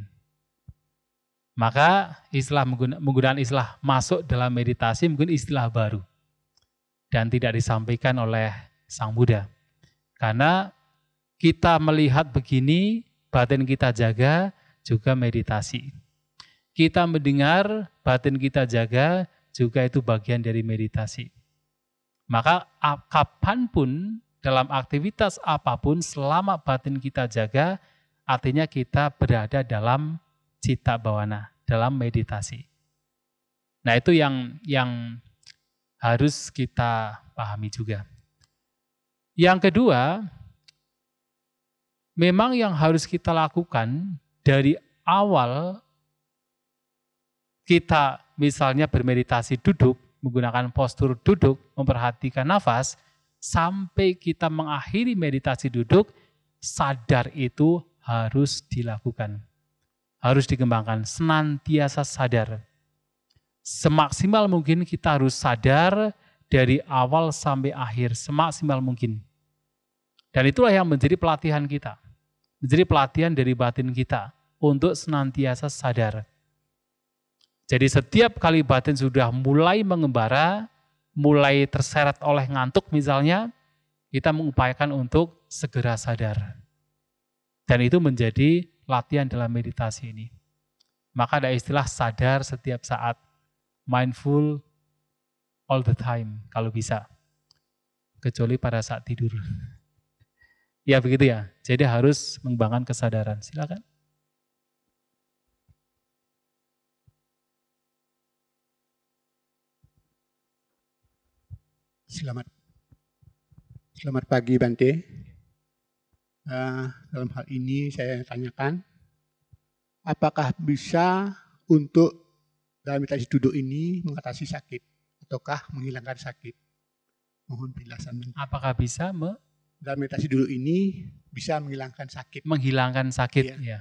Maka istilah menggunakan istilah masuk dalam meditasi mungkin istilah baru dan tidak disampaikan oleh Sang Buddha. Karena kita melihat begini, batin kita jaga juga meditasi. Kita mendengar, batin kita jaga juga itu bagian dari meditasi. Maka kapanpun dalam aktivitas apapun selama batin kita jaga, artinya kita berada dalam cita bawana dalam meditasi. Nah, itu yang yang harus kita pahami juga. Yang kedua, memang yang harus kita lakukan dari awal kita misalnya bermeditasi duduk, menggunakan postur duduk, memperhatikan nafas, sampai kita mengakhiri meditasi duduk, sadar itu harus dilakukan harus dikembangkan, senantiasa sadar. Semaksimal mungkin kita harus sadar dari awal sampai akhir, semaksimal mungkin. Dan itulah yang menjadi pelatihan kita. Menjadi pelatihan dari batin kita untuk senantiasa sadar. Jadi setiap kali batin sudah mulai mengembara, mulai terseret oleh ngantuk misalnya, kita mengupayakan untuk segera sadar. Dan itu menjadi latihan dalam meditasi ini. Maka ada istilah sadar setiap saat, mindful all the time kalau bisa. Kecuali pada saat tidur. ya begitu ya. Jadi harus mengembangkan kesadaran. Silakan. Selamat Selamat pagi Bante. Eh, dalam hal ini saya tanyakan, apakah bisa untuk dalam meditasi duduk ini mengatasi sakit ataukah menghilangkan sakit? Mohon penjelasan. Apakah bisa me dalam meditasi duduk ini bisa menghilangkan sakit? Menghilangkan sakit, ya. ya.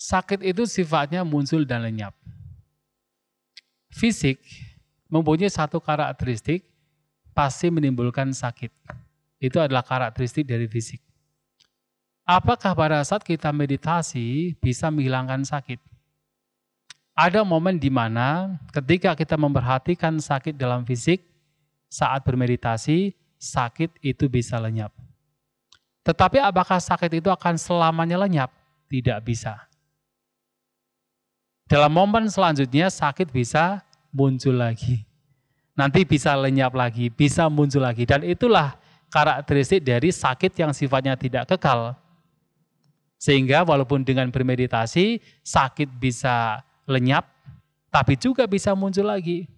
Sakit itu sifatnya muncul dan lenyap. Fisik mempunyai satu karakteristik pasti menimbulkan sakit itu adalah karakteristik dari fisik. Apakah pada saat kita meditasi bisa menghilangkan sakit? Ada momen di mana ketika kita memperhatikan sakit dalam fisik, saat bermeditasi, sakit itu bisa lenyap. Tetapi apakah sakit itu akan selamanya lenyap? Tidak bisa. Dalam momen selanjutnya sakit bisa muncul lagi. Nanti bisa lenyap lagi, bisa muncul lagi. Dan itulah karakteristik dari sakit yang sifatnya tidak kekal. Sehingga walaupun dengan bermeditasi sakit bisa lenyap, tapi juga bisa muncul lagi.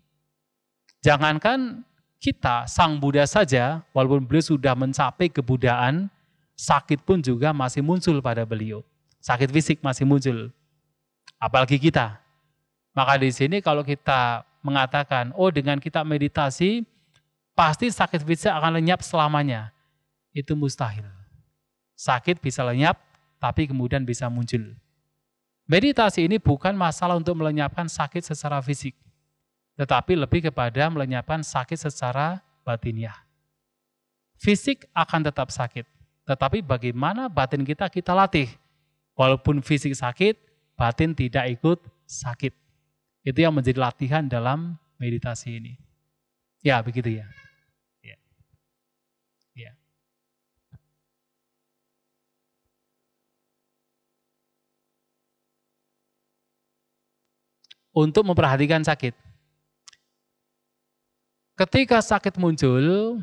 Jangankan kita, sang Buddha saja, walaupun beliau sudah mencapai kebudaan, sakit pun juga masih muncul pada beliau. Sakit fisik masih muncul. Apalagi kita. Maka di sini kalau kita mengatakan, oh dengan kita meditasi, pasti sakit bisa akan lenyap selamanya. Itu mustahil. Sakit bisa lenyap, tapi kemudian bisa muncul. Meditasi ini bukan masalah untuk melenyapkan sakit secara fisik, tetapi lebih kepada melenyapkan sakit secara batiniah. Fisik akan tetap sakit, tetapi bagaimana batin kita kita latih. Walaupun fisik sakit, batin tidak ikut sakit. Itu yang menjadi latihan dalam meditasi ini. Ya, begitu ya. untuk memperhatikan sakit. Ketika sakit muncul,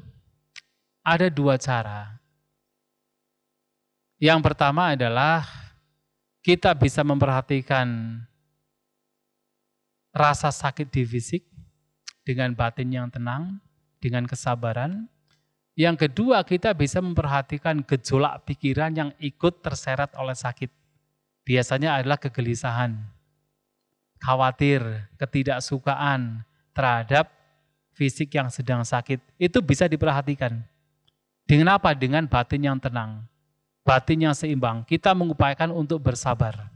ada dua cara. Yang pertama adalah kita bisa memperhatikan rasa sakit di fisik dengan batin yang tenang, dengan kesabaran. Yang kedua, kita bisa memperhatikan gejolak pikiran yang ikut terseret oleh sakit. Biasanya adalah kegelisahan, khawatir, ketidaksukaan terhadap fisik yang sedang sakit. Itu bisa diperhatikan. Dengan apa? Dengan batin yang tenang. Batin yang seimbang. Kita mengupayakan untuk bersabar.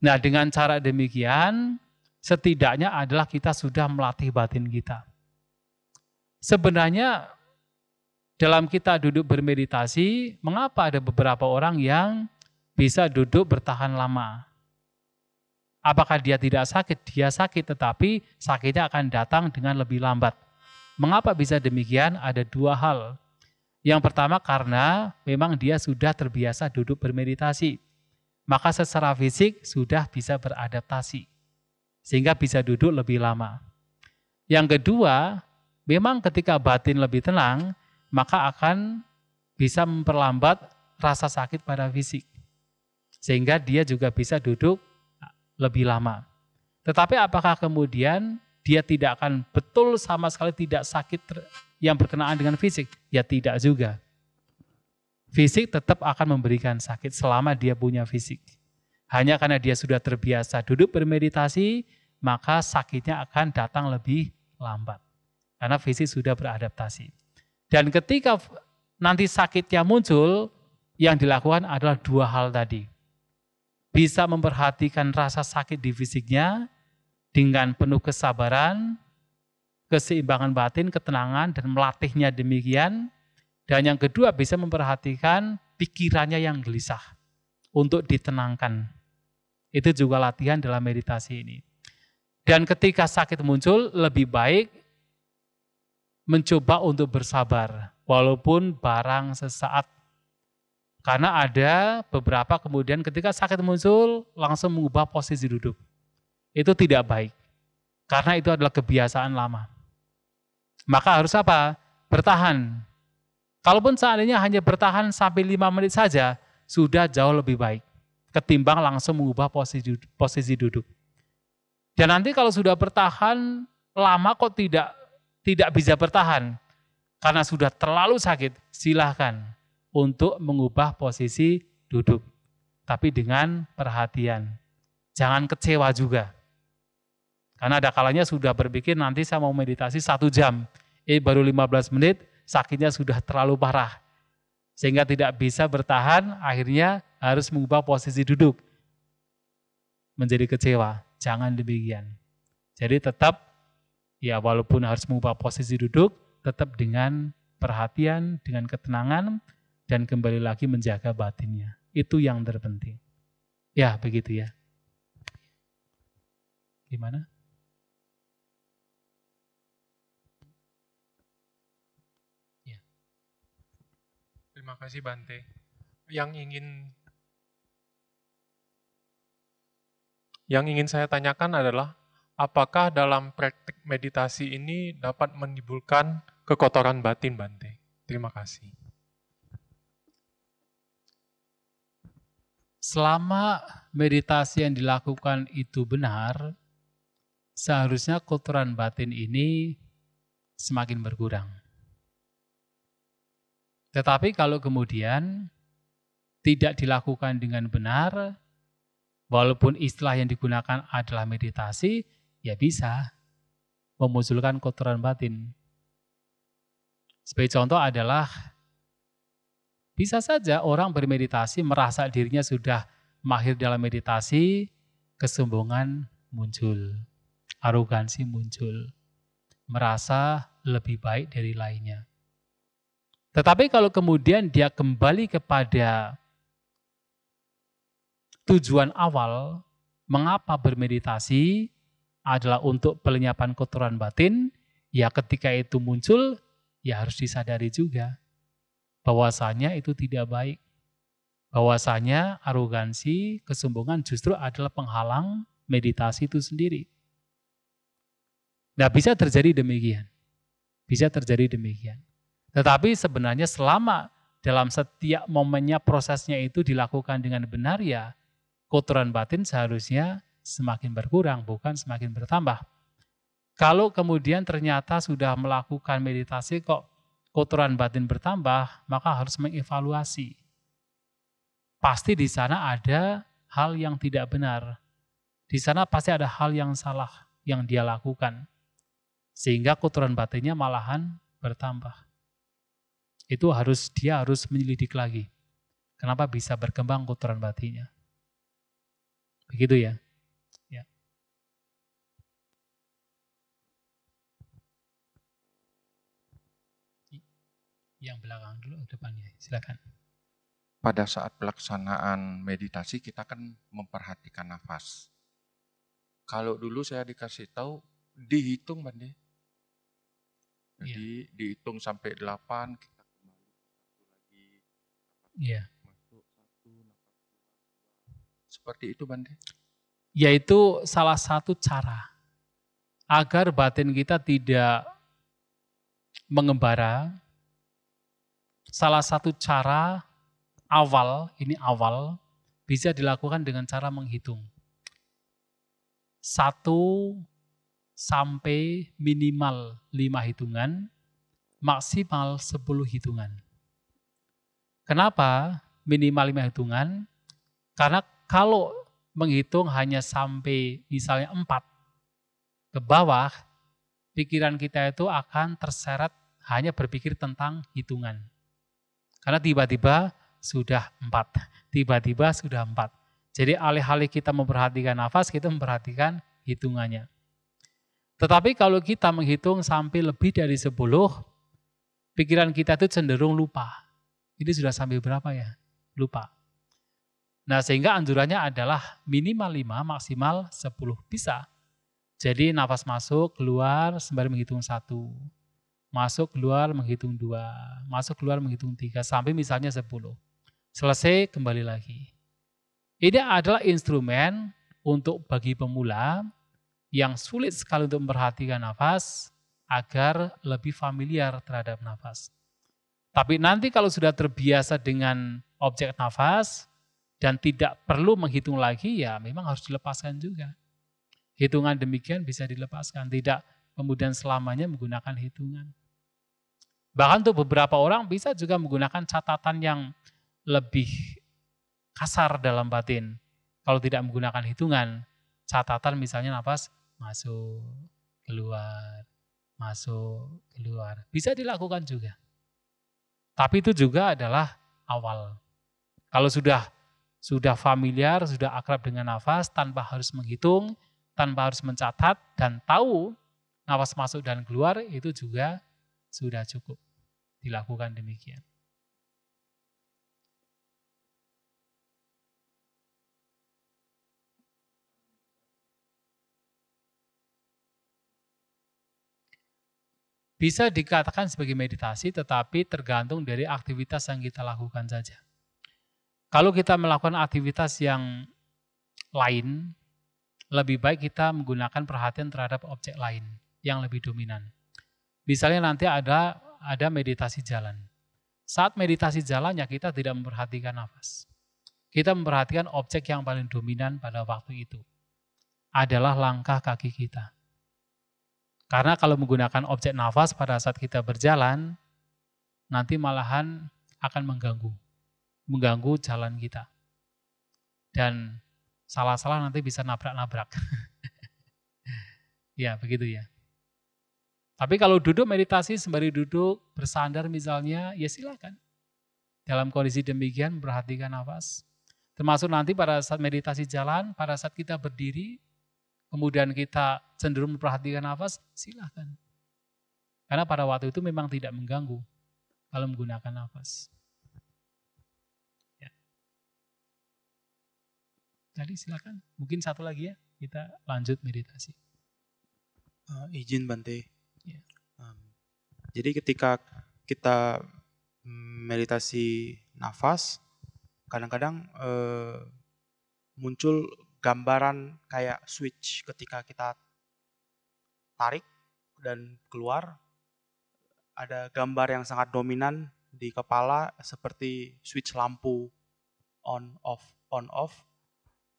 Nah dengan cara demikian, setidaknya adalah kita sudah melatih batin kita. Sebenarnya dalam kita duduk bermeditasi, mengapa ada beberapa orang yang bisa duduk bertahan lama? Apakah dia tidak sakit? Dia sakit, tetapi sakitnya akan datang dengan lebih lambat. Mengapa bisa demikian? Ada dua hal. Yang pertama karena memang dia sudah terbiasa duduk bermeditasi. Maka secara fisik sudah bisa beradaptasi. Sehingga bisa duduk lebih lama. Yang kedua, memang ketika batin lebih tenang, maka akan bisa memperlambat rasa sakit pada fisik. Sehingga dia juga bisa duduk lebih lama. Tetapi apakah kemudian dia tidak akan betul sama sekali tidak sakit yang berkenaan dengan fisik? Ya tidak juga. Fisik tetap akan memberikan sakit selama dia punya fisik. Hanya karena dia sudah terbiasa duduk bermeditasi, maka sakitnya akan datang lebih lambat. Karena fisik sudah beradaptasi. Dan ketika nanti sakitnya muncul, yang dilakukan adalah dua hal tadi bisa memperhatikan rasa sakit di fisiknya dengan penuh kesabaran, keseimbangan batin, ketenangan, dan melatihnya demikian. Dan yang kedua bisa memperhatikan pikirannya yang gelisah untuk ditenangkan. Itu juga latihan dalam meditasi ini. Dan ketika sakit muncul, lebih baik mencoba untuk bersabar, walaupun barang sesaat karena ada beberapa kemudian ketika sakit muncul langsung mengubah posisi duduk. Itu tidak baik. Karena itu adalah kebiasaan lama. Maka harus apa? Bertahan. Kalaupun seandainya hanya bertahan sampai lima menit saja, sudah jauh lebih baik. Ketimbang langsung mengubah posisi, posisi duduk. Dan nanti kalau sudah bertahan, lama kok tidak tidak bisa bertahan. Karena sudah terlalu sakit, silahkan untuk mengubah posisi duduk, tapi dengan perhatian. Jangan kecewa juga. Karena ada kalanya sudah berpikir nanti saya mau meditasi satu jam, eh baru 15 menit, sakitnya sudah terlalu parah. Sehingga tidak bisa bertahan, akhirnya harus mengubah posisi duduk. Menjadi kecewa, jangan demikian. Jadi tetap, ya walaupun harus mengubah posisi duduk, tetap dengan perhatian, dengan ketenangan, dan kembali lagi menjaga batinnya. Itu yang terpenting. Ya, begitu ya. Gimana? Ya. Terima kasih Bante. Yang ingin yang ingin saya tanyakan adalah apakah dalam praktik meditasi ini dapat menimbulkan kekotoran batin Bante? Terima kasih. selama meditasi yang dilakukan itu benar, seharusnya kotoran batin ini semakin berkurang. Tetapi kalau kemudian tidak dilakukan dengan benar, walaupun istilah yang digunakan adalah meditasi, ya bisa memunculkan kotoran batin. Sebagai contoh adalah bisa saja orang bermeditasi merasa dirinya sudah mahir dalam meditasi, kesombongan muncul, arogansi muncul, merasa lebih baik dari lainnya. Tetapi kalau kemudian dia kembali kepada tujuan awal, mengapa bermeditasi adalah untuk pelenyapan kotoran batin, ya ketika itu muncul, ya harus disadari juga bahwasanya itu tidak baik. Bahwasanya arogansi, kesombongan justru adalah penghalang meditasi itu sendiri. Nah bisa terjadi demikian. Bisa terjadi demikian. Tetapi sebenarnya selama dalam setiap momennya prosesnya itu dilakukan dengan benar ya, kotoran batin seharusnya semakin berkurang, bukan semakin bertambah. Kalau kemudian ternyata sudah melakukan meditasi kok kotoran batin bertambah, maka harus mengevaluasi. Pasti di sana ada hal yang tidak benar. Di sana pasti ada hal yang salah yang dia lakukan. Sehingga kotoran batinnya malahan bertambah. Itu harus dia harus menyelidik lagi. Kenapa bisa berkembang kotoran batinnya? Begitu ya. yang belakang dulu oh, depannya. Silakan. Pada saat pelaksanaan meditasi kita kan memperhatikan nafas. Kalau dulu saya dikasih tahu dihitung Bande. Jadi ya. dihitung sampai 8 kita kembali iya. satu lagi. Iya. Masuk satu nafas Seperti itu Bande. Yaitu salah satu cara agar batin kita tidak mengembara, salah satu cara awal, ini awal, bisa dilakukan dengan cara menghitung. Satu sampai minimal lima hitungan, maksimal sepuluh hitungan. Kenapa minimal lima hitungan? Karena kalau menghitung hanya sampai misalnya empat ke bawah, pikiran kita itu akan terseret hanya berpikir tentang hitungan. Karena tiba-tiba sudah empat. Tiba-tiba sudah empat. Jadi alih-alih kita memperhatikan nafas, kita memperhatikan hitungannya. Tetapi kalau kita menghitung sampai lebih dari sepuluh, pikiran kita itu cenderung lupa. Ini sudah sampai berapa ya? Lupa. Nah sehingga anjurannya adalah minimal 5, maksimal 10 bisa. Jadi nafas masuk, keluar, sembari menghitung satu masuk keluar menghitung dua, masuk keluar menghitung tiga, sampai misalnya sepuluh. Selesai kembali lagi. Ini adalah instrumen untuk bagi pemula yang sulit sekali untuk memperhatikan nafas agar lebih familiar terhadap nafas. Tapi nanti kalau sudah terbiasa dengan objek nafas dan tidak perlu menghitung lagi, ya memang harus dilepaskan juga. Hitungan demikian bisa dilepaskan, tidak kemudian selamanya menggunakan hitungan. Bahkan untuk beberapa orang bisa juga menggunakan catatan yang lebih kasar dalam batin. Kalau tidak menggunakan hitungan, catatan misalnya nafas masuk, keluar, masuk, keluar. Bisa dilakukan juga. Tapi itu juga adalah awal. Kalau sudah sudah familiar, sudah akrab dengan nafas tanpa harus menghitung, tanpa harus mencatat dan tahu nafas masuk dan keluar itu juga sudah cukup dilakukan demikian. Bisa dikatakan sebagai meditasi, tetapi tergantung dari aktivitas yang kita lakukan saja. Kalau kita melakukan aktivitas yang lain, lebih baik kita menggunakan perhatian terhadap objek lain yang lebih dominan. Misalnya nanti ada ada meditasi jalan. Saat meditasi jalannya kita tidak memperhatikan nafas. Kita memperhatikan objek yang paling dominan pada waktu itu. Adalah langkah kaki kita. Karena kalau menggunakan objek nafas pada saat kita berjalan, nanti malahan akan mengganggu. Mengganggu jalan kita. Dan salah-salah nanti bisa nabrak-nabrak. ya, begitu ya. Tapi kalau duduk meditasi sembari duduk bersandar misalnya, ya silakan. Dalam kondisi demikian perhatikan nafas. Termasuk nanti pada saat meditasi jalan, pada saat kita berdiri, kemudian kita cenderung memperhatikan nafas, silakan Karena pada waktu itu memang tidak mengganggu kalau menggunakan nafas. Ya. Jadi silakan, mungkin satu lagi ya, kita lanjut meditasi. Uh, izin Bante, jadi ketika kita meditasi nafas, kadang-kadang eh, muncul gambaran kayak switch ketika kita tarik dan keluar ada gambar yang sangat dominan di kepala seperti switch lampu on off on off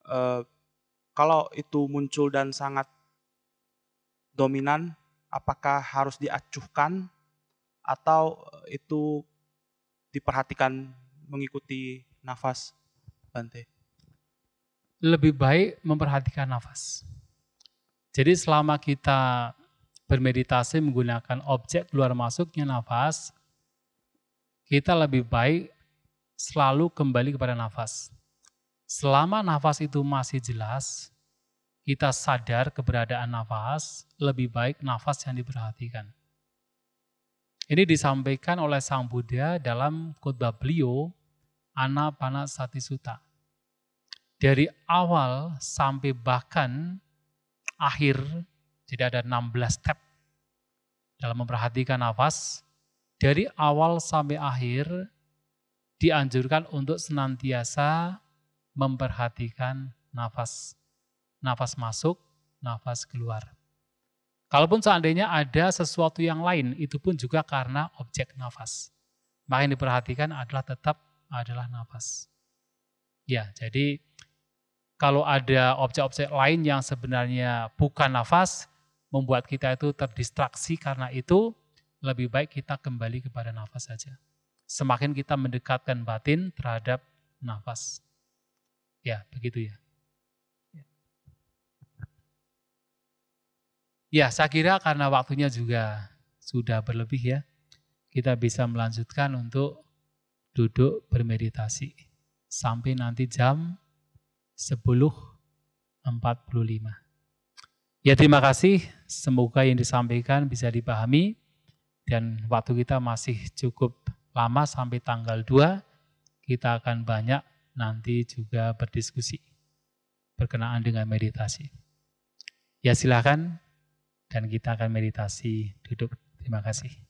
eh, kalau itu muncul dan sangat dominan apakah harus diacuhkan atau eh, itu diperhatikan mengikuti nafas Bante? Lebih baik memperhatikan nafas. Jadi selama kita bermeditasi menggunakan objek keluar masuknya nafas, kita lebih baik selalu kembali kepada nafas. Selama nafas itu masih jelas, kita sadar keberadaan nafas, lebih baik nafas yang diperhatikan. Ini disampaikan oleh Sang Buddha dalam khotbah beliau Anapanasati suta Dari awal sampai bahkan akhir, jadi ada 16 step dalam memperhatikan nafas. Dari awal sampai akhir dianjurkan untuk senantiasa memperhatikan nafas nafas masuk, nafas keluar. Kalaupun seandainya ada sesuatu yang lain, itu pun juga karena objek nafas. Maka yang diperhatikan adalah tetap adalah nafas. Ya, jadi kalau ada objek-objek lain yang sebenarnya bukan nafas, membuat kita itu terdistraksi karena itu, lebih baik kita kembali kepada nafas saja. Semakin kita mendekatkan batin terhadap nafas. Ya, begitu ya. Ya, saya kira karena waktunya juga sudah berlebih ya, kita bisa melanjutkan untuk duduk bermeditasi sampai nanti jam 10.45. Ya terima kasih, semoga yang disampaikan bisa dipahami dan waktu kita masih cukup lama sampai tanggal 2, kita akan banyak nanti juga berdiskusi berkenaan dengan meditasi. Ya silahkan dan kita akan meditasi duduk. Terima kasih.